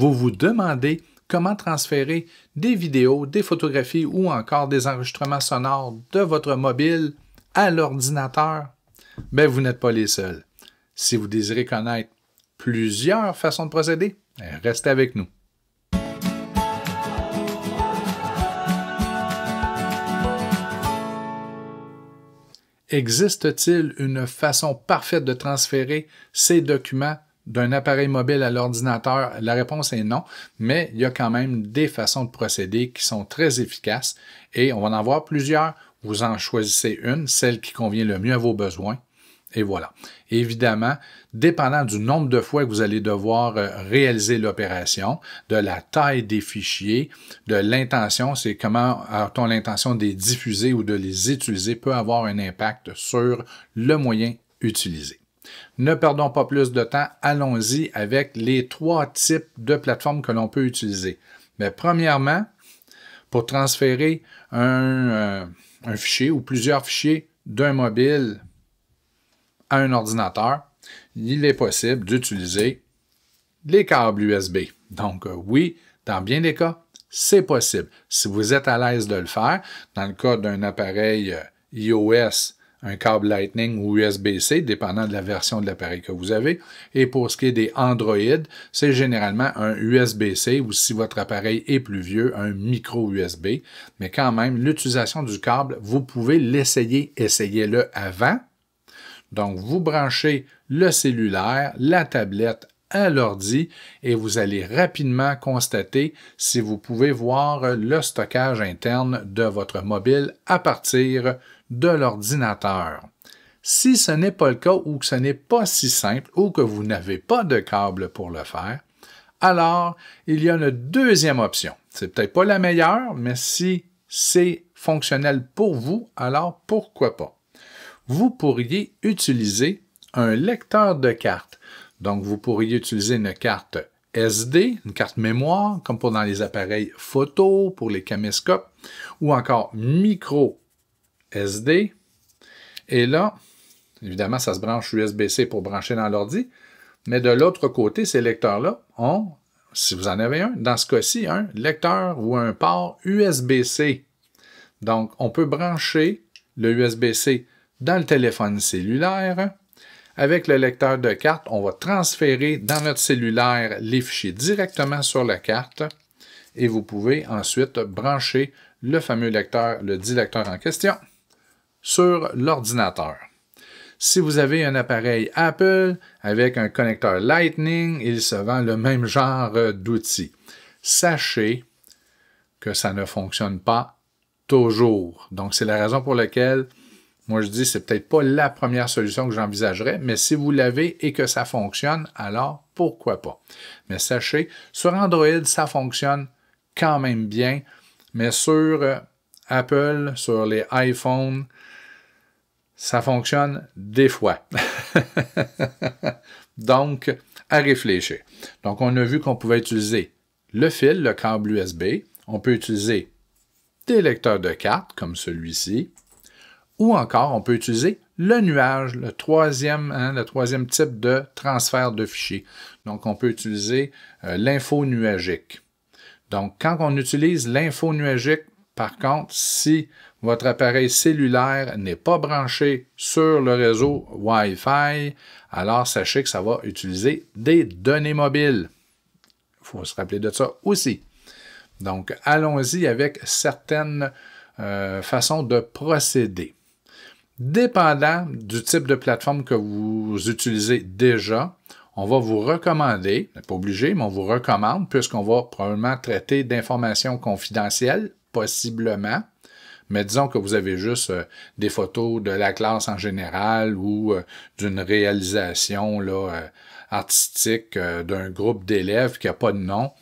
vous vous demandez comment transférer des vidéos, des photographies ou encore des enregistrements sonores de votre mobile à l'ordinateur, ben vous n'êtes pas les seuls. Si vous désirez connaître plusieurs façons de procéder, ben, restez avec nous. Existe-t-il une façon parfaite de transférer ces documents d'un appareil mobile à l'ordinateur? La réponse est non, mais il y a quand même des façons de procéder qui sont très efficaces et on va en avoir plusieurs. Vous en choisissez une, celle qui convient le mieux à vos besoins. Et voilà. Évidemment, dépendant du nombre de fois que vous allez devoir euh, réaliser l'opération, de la taille des fichiers, de l'intention, c'est comment a-t-on l'intention de les diffuser ou de les utiliser peut avoir un impact sur le moyen utilisé. Ne perdons pas plus de temps, allons-y avec les trois types de plateformes que l'on peut utiliser. Mais premièrement, pour transférer un, euh, fichier ou plusieurs fichiers d'un mobile à un ordinateur, il est possible d'utiliser les câbles USB. Donc euh, oui, dans bien des cas, c'est possible. Si vous êtes à l'aise de le faire, dans le cas d'un appareil euh, iOS, un câble Lightning ou USB-C, dépendant de la version de l'appareil que vous avez. Et pour ce qui est des Android, c'est généralement un USB-C ou si votre appareil est plus vieux, un micro USB. Mais quand même, l'utilisation du câble, vous pouvez l'essayer, essayez-le avant. Donc, vous branchez le cellulaire, la tablette à l'ordi et vous allez rapidement constater si vous pouvez voir le stockage interne de votre mobile à partir de l'ordinateur. Si ce n'est pas le cas ou que ce n'est pas si simple ou que vous n'avez pas de câble pour le faire, alors il y a une deuxième option. C'est peut-être pas la meilleure, mais si c'est fonctionnel pour vous, alors pourquoi pas? Vous pourriez utiliser un lecteur de cartes. Donc, vous pourriez utiliser une carte SD, une carte mémoire, comme pour dans les appareils photo, pour les caméscopes, ou encore micro SD. Et là, évidemment, ça se branche USB-C pour brancher dans l'ordi. Mais de l'autre côté, ces lecteurs-là ont, si vous en avez un, dans ce cas-ci, un lecteur ou un port USB-C. Donc, on peut brancher le USB-C dans le téléphone cellulaire. Avec le lecteur de carte, on va transférer dans notre cellulaire les fichiers directement sur la carte et vous pouvez ensuite brancher le fameux lecteur, le dit lecteur en question sur l'ordinateur. Si vous avez un appareil Apple avec un connecteur Lightning, il se vend le même genre euh, d'outils. Sachez que ça ne fonctionne pas toujours. Donc, c'est la raison pour laquelle moi je dis c'est peut-être pas la première solution que j'envisagerais, mais si vous l'avez et que ça fonctionne, alors pourquoi pas. Mais sachez, sur Android, ça fonctionne quand même bien, mais sur euh, Apple, sur les iPhones, ça fonctionne des fois. Donc, à réfléchir. Donc, on a vu qu'on pouvait utiliser le fil, le câble USB. On peut utiliser des lecteurs de cartes, comme celui-ci. Ou encore, on peut utiliser le nuage, le troisième, hein, le troisième type de transfert de fichiers. Donc, on peut utiliser euh, l'info nuagique. Donc, quand on utilise l'info nuagique par contre, si votre appareil cellulaire n'est pas branché sur le réseau Wi-Fi, alors sachez que ça va utiliser des données mobiles. Il faut se rappeler de ça aussi. Donc, allons-y avec certaines euh, façons de procéder. Dépendant du type de plateforme que vous utilisez déjà, on va vous recommander, pas obligé, mais on vous recommande, puisqu'on va probablement traiter d'informations confidentielles, possiblement. Mais disons que vous avez juste euh, des photos de la classe en général ou euh, d'une réalisation euh, artistique d'un groupe d'élèves qui n'a pas de nom.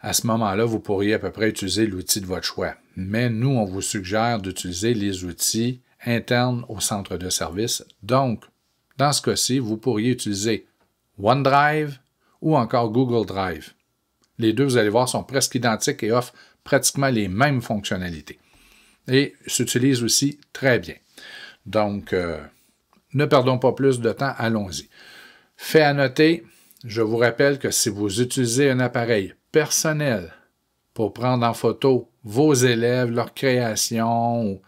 À ce moment-là, vous pourriez à peu près utiliser l'outil de votre choix. Mais nous, on vous suggère d'utiliser les outils internes au centre de service. Donc, dans ce cas-ci, vous pourriez utiliser OneDrive ou encore Google Drive. Les deux, vous allez voir, sont presque identiques et offrent pratiquement les mêmes fonctionnalités. Et s'utilise aussi très bien. Donc, euh, ne perdons pas plus de temps, allons-y. Fait à noter, je vous rappelle que si vous utilisez un appareil personnel pour prendre en photo vos élèves, leur création,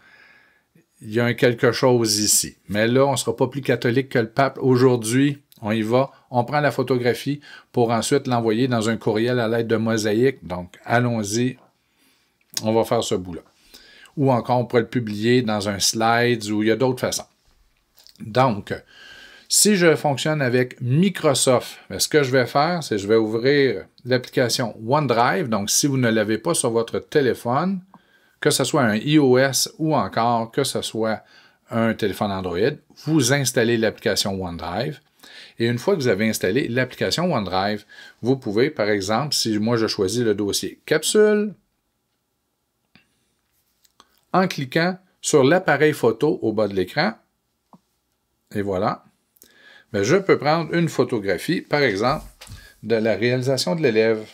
il y a un quelque chose ici. Mais là, on ne sera pas plus catholique que le pape. Aujourd'hui, on y va, on prend la photographie pour ensuite l'envoyer dans un courriel à l'aide de mosaïque. Donc, allons-y, on va faire ce bout-là. Ou encore, on pourrait le publier dans un slide ou il y a d'autres façons. Donc, si je fonctionne avec Microsoft, ben, ce que je vais faire, c'est que je vais ouvrir l'application OneDrive. Donc, si vous ne l'avez pas sur votre téléphone, que ce soit un iOS ou encore que ce soit un téléphone Android, vous installez l'application OneDrive. Et une fois que vous avez installé l'application OneDrive, vous pouvez, par exemple, si moi je choisis le dossier capsule, en cliquant sur l'appareil photo au bas de l'écran. Et voilà. Mais je peux prendre une photographie, par exemple, de la réalisation de l'élève.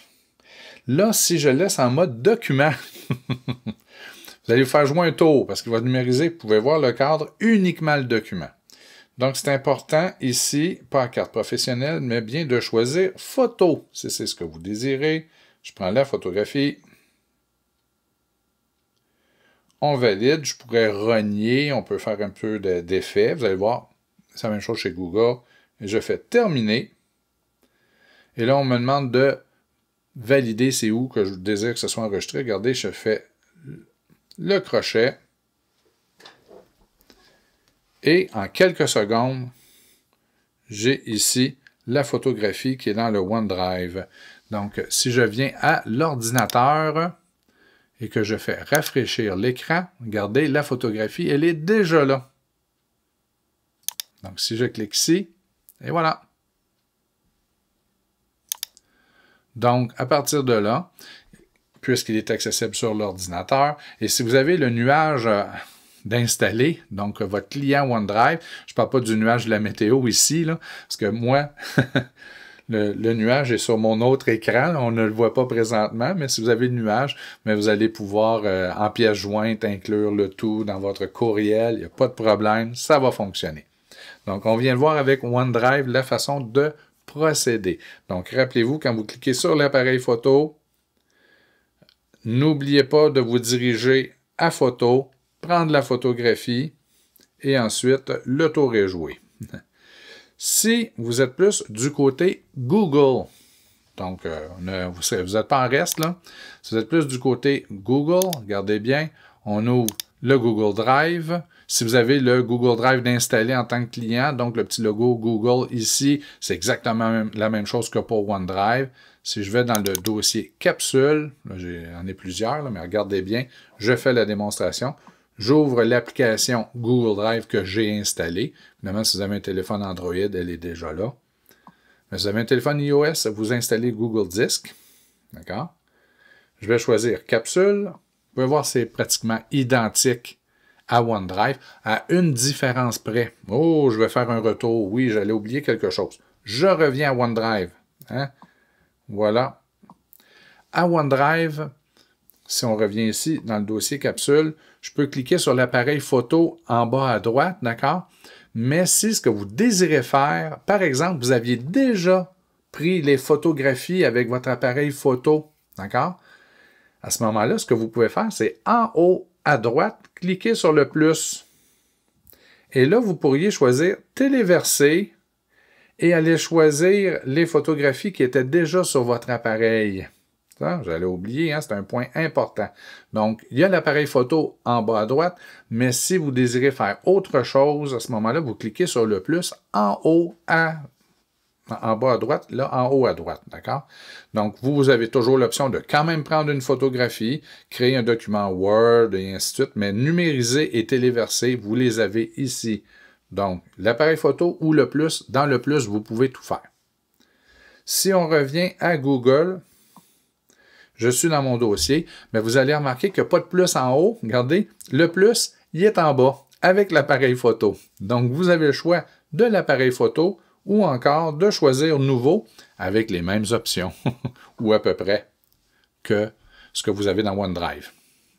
Là, si je laisse en mode document, vous allez vous faire jouer un tour parce qu'il va numériser. Vous pouvez voir le cadre, uniquement le document. Donc, c'est important ici, pas carte professionnelle, mais bien de choisir photo, si c'est ce que vous désirez. Je prends la photographie on valide, je pourrais renier. on peut faire un peu d'effet. Vous allez voir, c'est la même chose chez Google. je fais terminer. Et là, on me demande de valider c'est où que je désire que ce soit enregistré. Regardez, je fais le crochet. Et en quelques secondes, j'ai ici la photographie qui est dans le OneDrive. Donc, si je viens à l'ordinateur, et que je fais rafraîchir l'écran, regardez, la photographie, elle est déjà là. Donc, si je clique ici, et voilà. Donc, à partir de là, puisqu'il est accessible sur l'ordinateur, et si vous avez le nuage euh, d'installer, donc votre client OneDrive, je ne parle pas du nuage de la météo ici, là, parce que moi, Le, nuage est sur mon autre écran. On ne le voit pas présentement, mais si vous avez le nuage, mais vous allez pouvoir euh, en pièce jointe inclure le tout dans votre courriel. Il n'y a pas de problème. Ça va fonctionner. Donc, on vient de voir avec OneDrive la façon de procéder. Donc, rappelez-vous, quand vous cliquez sur l'appareil photo, n'oubliez pas de vous diriger à photo, prendre la photographie et ensuite le tour est joué. Si vous êtes plus du côté Google, donc euh, vous n'êtes pas en reste là, si vous êtes plus du côté Google, regardez bien, on ouvre le Google Drive. Si vous avez le Google Drive d'installer en tant que client, donc le petit logo Google ici, c'est exactement la même chose que pour OneDrive. Si je vais dans le dossier capsule, j'en ai, ai, plusieurs, là, mais regardez bien, je fais la démonstration. J'ouvre l'application Google Drive que j'ai installée. Évidemment, si vous avez un téléphone Android, elle est déjà là. Mais si vous avez un téléphone iOS, vous installez Google Disk. D'accord? Je vais choisir Capsule. Vous pouvez voir, c'est pratiquement identique à OneDrive, à une différence près. Oh, je vais faire un retour. Oui, j'allais oublier quelque chose. Je reviens à OneDrive. Hein? Voilà. À OneDrive, si on revient ici, dans le dossier Capsule, je peux cliquer sur l'appareil photo en bas à droite, d'accord? Mais si ce que vous désirez faire, par exemple, vous aviez déjà pris les photographies avec votre appareil photo, d'accord? À ce moment-là, ce que vous pouvez faire, c'est en haut à droite, cliquer sur le plus. Et là, vous pourriez choisir téléverser et aller choisir les photographies qui étaient déjà sur votre appareil. Hein, j'allais oublier, hein, c'est un point important. Donc, il y a l'appareil photo en bas à droite, mais si vous désirez faire autre chose, à ce moment-là, vous cliquez sur le plus en haut à en bas à droite, là en haut à droite, d'accord? Donc, vous, vous avez toujours l'option de quand même prendre une photographie, créer un document Word et ainsi de suite, mais numériser et téléverser, vous les avez ici. Donc, l'appareil photo ou le plus, dans le plus, vous pouvez tout faire. Si on revient à Google, je suis dans mon dossier, mais vous allez remarquer qu'il n'y a pas de plus en haut. Regardez, le plus, il est en bas avec l'appareil photo. Donc, vous avez le choix de l'appareil photo ou encore de choisir nouveau avec les mêmes options ou à peu près que ce que vous avez dans OneDrive.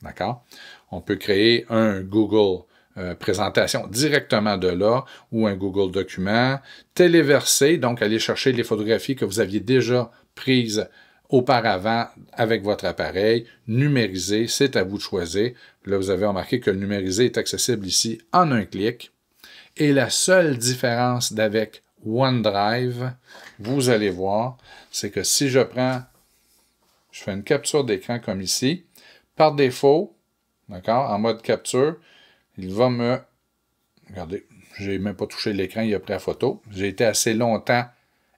D'accord? On peut créer un Google euh, présentation directement de là ou un Google document, téléverser, donc aller chercher les photographies que vous aviez déjà prises auparavant avec votre appareil, numérisé, c'est à vous de choisir. Là, vous avez remarqué que le numérisé est accessible ici en un clic. Et la seule différence d'avec OneDrive, vous allez voir, c'est que si je prends, je fais une capture d'écran comme ici, par défaut, d'accord, en mode capture, il va me... Regardez, n'ai même pas touché l'écran, il a pris la photo. J'ai été assez longtemps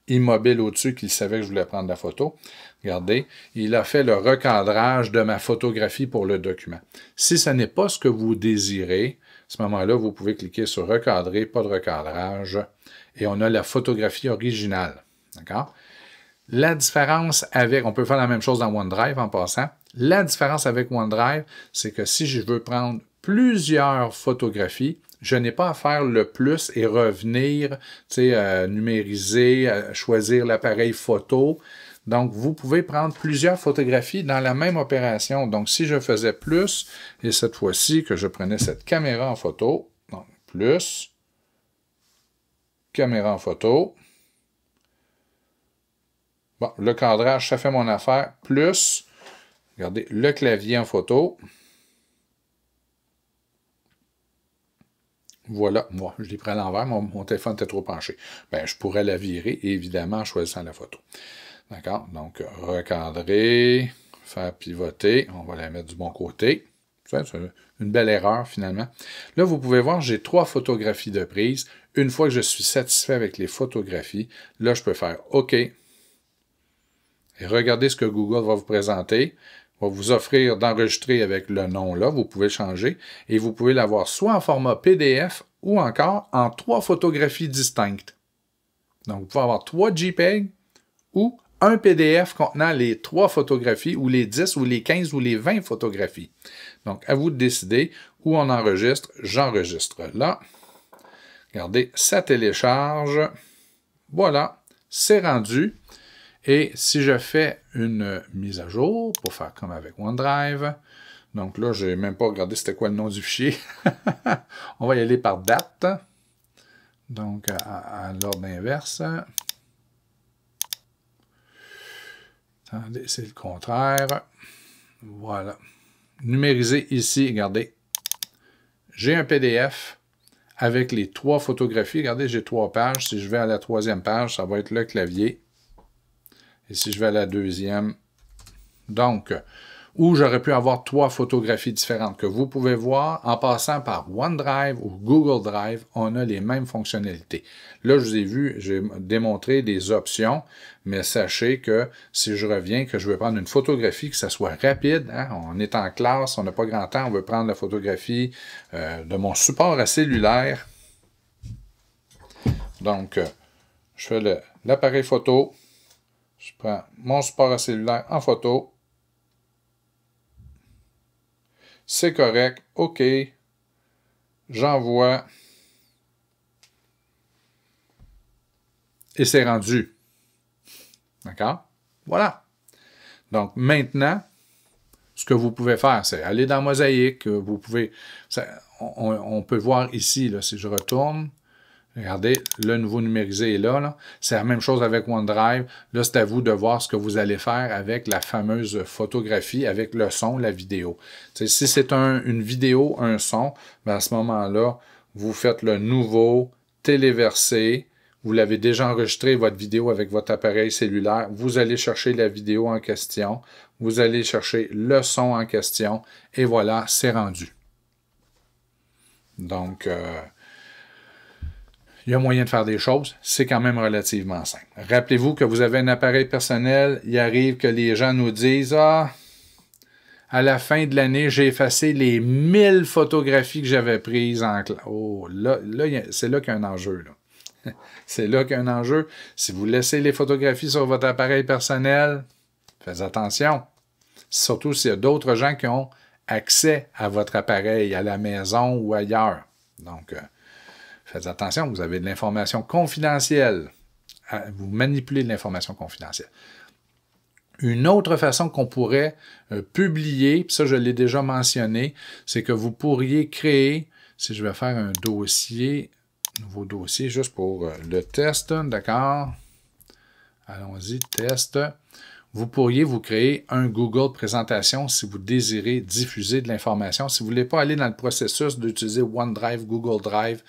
immobile au-dessus qu'il savait que je voulais prendre la photo. Regardez, il a fait le recadrage de ma photographie pour le document. Si ce n'est pas ce que vous désirez, à ce moment-là, vous pouvez cliquer sur Recadrer, pas de recadrage, et on a la photographie originale. D'accord? La différence avec, on peut faire la même chose dans OneDrive en passant, la différence avec OneDrive, c'est que si je veux prendre plusieurs photographies, je n'ai pas à faire le plus et revenir, tu euh, numériser, choisir l'appareil photo. Donc, vous pouvez prendre plusieurs photographies dans la même opération. Donc, si je faisais plus, et cette fois-ci que je prenais cette caméra en photo, donc plus, caméra en photo, Bon, le cadrage, ça fait mon affaire. Plus, regardez, le clavier en photo. Voilà, moi, je l'ai pris à l'envers, mon, téléphone était trop penché. Bien, je pourrais la virer, évidemment, en choisissant la photo. D'accord? Donc, recadrer, faire pivoter. On va la mettre du bon côté. C'est une belle erreur, finalement. Là, vous pouvez voir, j'ai trois photographies de prise. Une fois que je suis satisfait avec les photographies, là, je peux faire OK. Et regardez ce que Google va vous présenter Il va vous offrir d'enregistrer avec le nom là, vous pouvez changer, et vous pouvez l'avoir soit en format PDF ou encore en trois photographies distinctes. Donc, vous pouvez avoir trois JPEG ou un PDF contenant les trois photographies ou les 10 ou les 15 ou les 20 photographies. Donc, à vous de décider où on enregistre. J'enregistre là. Regardez, ça télécharge. Voilà, c'est rendu. Et si je fais une mise à jour pour faire comme avec OneDrive, donc là, je n'ai même pas regardé c'était quoi le nom du fichier. on va y aller par date. Donc, à l'ordre inverse. Attendez, c'est le contraire. Voilà. Numériser ici, regardez. J'ai un PDF avec les trois photographies. Regardez, j'ai trois pages. Si je vais à la troisième page, ça va être le clavier. Et si je vais à la deuxième, donc, où j'aurais pu avoir trois photographies différentes que vous pouvez voir. En passant par OneDrive ou Google Drive, on a les mêmes fonctionnalités. Là, je vous ai vu, j'ai démontré des options, mais sachez que si je reviens, que je veux prendre une photographie, que ça soit rapide, hein, on est en classe, on n'a pas grand temps, on veut prendre la photographie euh, de mon support à cellulaire. Donc, euh, je fais l'appareil photo, je prends mon support à cellulaire en photo, C'est correct. OK. J'envoie. Et c'est rendu. D'accord? Voilà. Donc maintenant, ce que vous pouvez faire, c'est aller dans Mosaïque. Vous pouvez. on, peut voir ici, si je retourne, Regardez, le nouveau numérisé est là. C'est la même chose avec OneDrive. Là, c'est à vous de voir ce que vous allez faire avec la fameuse photographie, avec le son, la vidéo. si c'est un, une vidéo, un son, ben, à ce moment-là, vous faites le nouveau téléverser. Vous l'avez déjà enregistré, votre vidéo avec votre appareil cellulaire. Vous allez chercher la vidéo en question. Vous allez chercher le son en question. Et voilà, c'est rendu. Donc... Euh, il y a moyen de faire des choses, c'est quand même relativement simple. Rappelez-vous que vous avez un appareil personnel, il arrive que les gens nous disent Ah, à la fin de l'année, j'ai effacé les 1000 photographies que j'avais prises en classe. Oh, là, là c'est là qu'il y a un enjeu. c'est là qu'il y a un enjeu. Si vous laissez les photographies sur votre appareil personnel, faites attention. Surtout s'il y a d'autres gens qui ont accès à votre appareil à la maison ou ailleurs. Donc, euh, Faites attention, vous avez de l'information confidentielle. Ah, vous manipulez de l'information confidentielle. Une autre façon qu'on pourrait euh, publier, ça je l'ai déjà mentionné, c'est que vous pourriez créer, si je vais faire un dossier, nouveau dossier juste pour euh, le test, d'accord? Allons-y, test. Vous pourriez vous créer un Google présentation si vous désirez diffuser de l'information. Si vous ne voulez pas aller dans le processus d'utiliser OneDrive, Google Drive,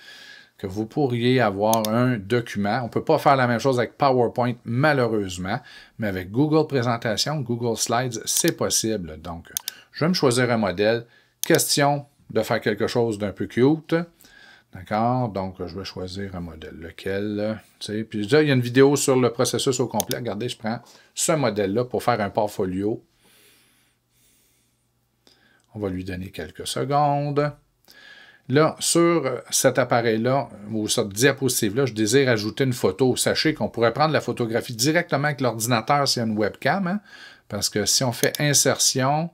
vous pourriez avoir un document. On ne peut pas faire la même chose avec PowerPoint, malheureusement, mais avec Google Présentation, Google Slides, c'est possible. Donc, je vais me choisir un modèle. Question de faire quelque chose d'un peu cute. D'accord? Donc, je vais choisir un modèle. Lequel? puis là, il y a une vidéo sur le processus au complet. Regardez, je prends ce modèle-là pour faire un portfolio. On va lui donner quelques secondes. Là, sur euh, cet appareil-là, ou cette diapositive-là, je désire ajouter une photo. Sachez qu'on pourrait prendre la photographie directement avec l'ordinateur s'il y a une webcam, hein, parce que si on fait insertion,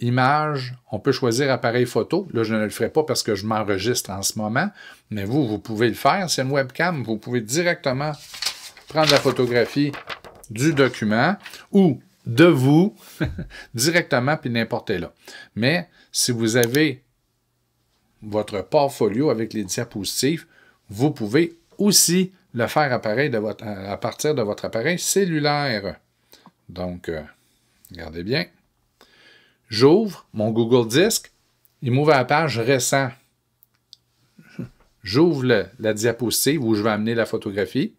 image, on peut choisir appareil photo. Là, je ne le ferai pas parce que je m'enregistre en ce moment, mais vous, vous pouvez le faire. C'est une webcam, vous pouvez directement prendre la photographie du document ou de vous directement, puis n'importe là. Mais si vous avez votre portfolio avec les diapositives, vous pouvez aussi le faire apparaître à partir de votre appareil cellulaire. Donc, euh, regardez bien. J'ouvre mon Google Disk, il m'ouvre la page récent. J'ouvre la diapositive où je vais amener la photographie.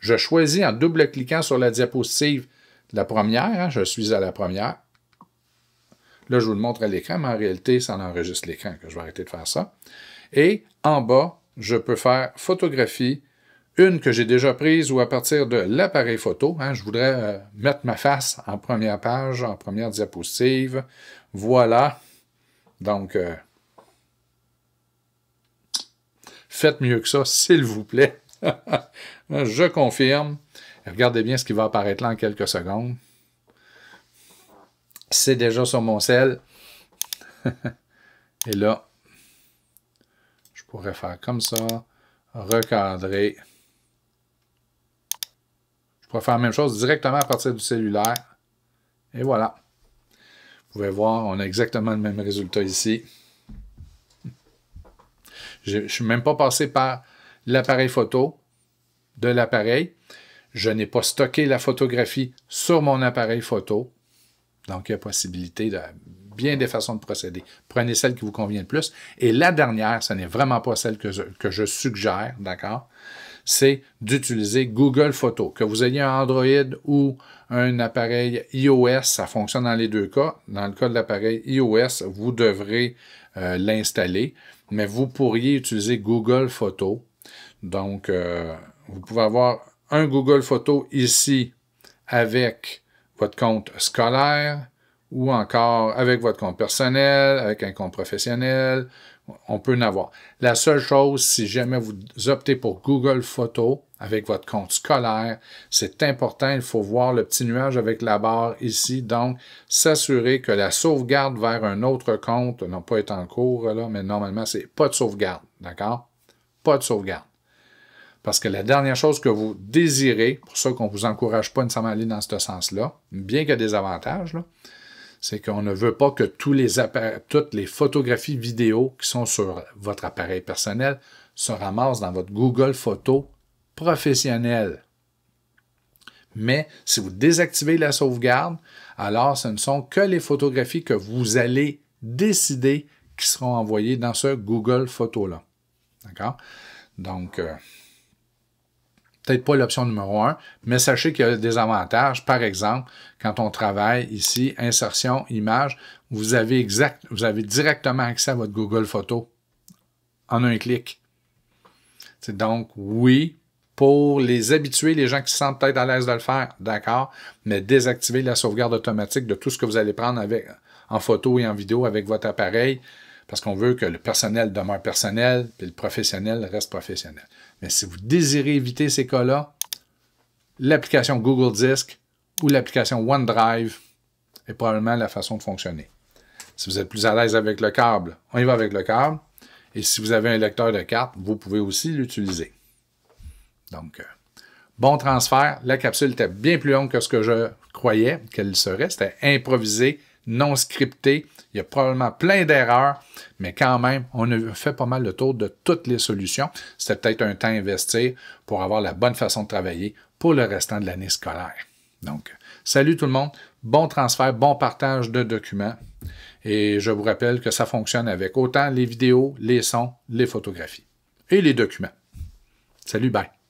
Je choisis en double-cliquant sur la diapositive la première, hein, je suis à la première. Là, je vous le montre à l'écran, mais en réalité, ça enregistre l'écran, que je vais arrêter de faire ça. Et en bas, je peux faire photographie, une que j'ai déjà prise ou à partir de l'appareil photo. Hein. je voudrais euh, mettre ma face en première page, en première diapositive. Voilà. Donc, euh, faites mieux que ça, s'il vous plaît. je confirme. Regardez bien ce qui va apparaître là en quelques secondes c'est déjà sur mon sel. Et là, je pourrais faire comme ça, recadrer. Je pourrais faire la même chose directement à partir du cellulaire. Et voilà. Vous pouvez voir, on a exactement le même résultat ici. Je ne suis même pas passé par l'appareil photo de l'appareil. Je n'ai pas stocké la photographie sur mon appareil photo. Donc, il y a possibilité de bien des façons de procéder. Prenez celle qui vous convient le plus. Et la dernière, ce n'est vraiment pas celle que je, suggère, d'accord? C'est d'utiliser Google Photo. Que vous ayez un Android ou un appareil iOS, ça fonctionne dans les deux cas. Dans le cas de l'appareil iOS, vous devrez euh, l'installer, mais vous pourriez utiliser Google Photos. Donc, euh, vous pouvez avoir un Google Photo ici avec votre compte scolaire ou encore avec votre compte personnel, avec un compte professionnel, on peut en avoir. La seule chose, si jamais vous optez pour Google Photos avec votre compte scolaire, c'est important, il faut voir le petit nuage avec la barre ici, donc s'assurer que la sauvegarde vers un autre compte, non pas été en cours là, mais normalement c'est pas de sauvegarde, d'accord? Pas de sauvegarde. Parce que la dernière chose que vous désirez, pour ça qu'on ne vous encourage pas nécessairement à aller dans ce sens-là, bien qu'il y ait des avantages, c'est qu'on ne veut pas que tous les toutes les photographies vidéo qui sont sur votre appareil personnel se ramassent dans votre Google Photo professionnel. Mais si vous désactivez la sauvegarde, alors ce ne sont que les photographies que vous allez décider qui seront envoyées dans ce Google Photo-là. D'accord? Donc, euh, peut-être pas l'option numéro un, mais sachez qu'il y a des avantages. Par exemple, quand on travaille ici, insertion, image, vous avez, exact, vous avez directement accès à votre Google Photo en un clic. C'est donc, oui, pour les habitués, les gens qui se sentent peut-être à l'aise de le faire, d'accord, mais désactiver la sauvegarde automatique de tout ce que vous allez prendre avec, en photo et en vidéo avec votre appareil, parce qu'on veut que le personnel demeure personnel, puis le professionnel reste professionnel. Mais si vous désirez éviter ces cas-là, l'application Google Disk ou l'application OneDrive est probablement la façon de fonctionner. Si vous êtes plus à l'aise avec le câble, on y va avec le câble. Et si vous avez un lecteur de carte, vous pouvez aussi l'utiliser. Donc, euh, bon transfert. La capsule était bien plus longue que ce que je croyais qu'elle serait. C'était improvisé non scripté. Il y a probablement plein d'erreurs, mais quand même, on a fait pas mal le tour de toutes les solutions. C'était peut-être un temps investi pour avoir la bonne façon de travailler pour le restant de l'année scolaire. Donc, salut tout le monde, bon transfert, bon partage de documents. Et je vous rappelle que ça fonctionne avec autant les vidéos, les sons, les photographies et les documents. Salut, bye.